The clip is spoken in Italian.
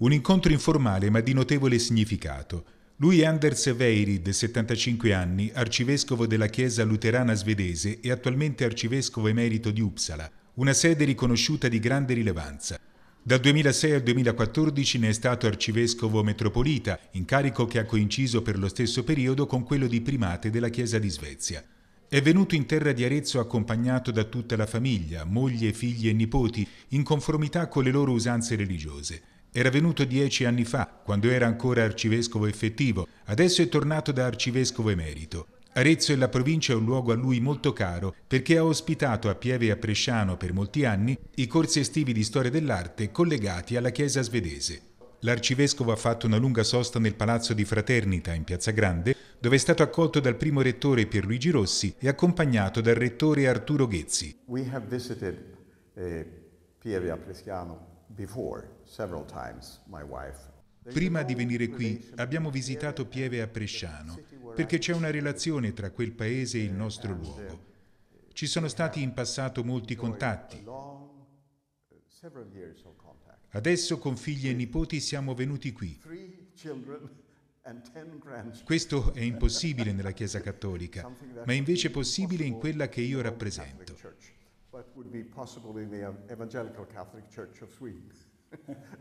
Un incontro informale ma di notevole significato. Lui è Anders Veirid, 75 anni, arcivescovo della Chiesa luterana svedese e attualmente arcivescovo emerito di Uppsala, una sede riconosciuta di grande rilevanza. Dal 2006 al 2014 ne è stato arcivescovo metropolita, incarico che ha coinciso per lo stesso periodo con quello di primate della Chiesa di Svezia. È venuto in terra di Arezzo accompagnato da tutta la famiglia, moglie, figli e nipoti, in conformità con le loro usanze religiose. Era venuto dieci anni fa, quando era ancora arcivescovo effettivo, adesso è tornato da arcivescovo emerito. Arezzo e la provincia è un luogo a lui molto caro perché ha ospitato a Pieve e a Bresciano per molti anni i corsi estivi di storia dell'arte collegati alla chiesa svedese. L'arcivescovo ha fatto una lunga sosta nel palazzo di Fraternita in Piazza Grande, dove è stato accolto dal primo rettore Pierluigi Rossi e accompagnato dal rettore Arturo Ghezzi. We have visited eh, Pieve a Bresciano Prima di venire qui abbiamo visitato Pieve a Bresciano perché c'è una relazione tra quel paese e il nostro uh, luogo. Ci sono stati in passato molti contatti. Adesso con figli e nipoti siamo venuti qui. Questo è impossibile nella Chiesa Cattolica, ma invece è possibile in quella che io rappresento. that would be possible in the Evangelical Catholic Church of Sweden.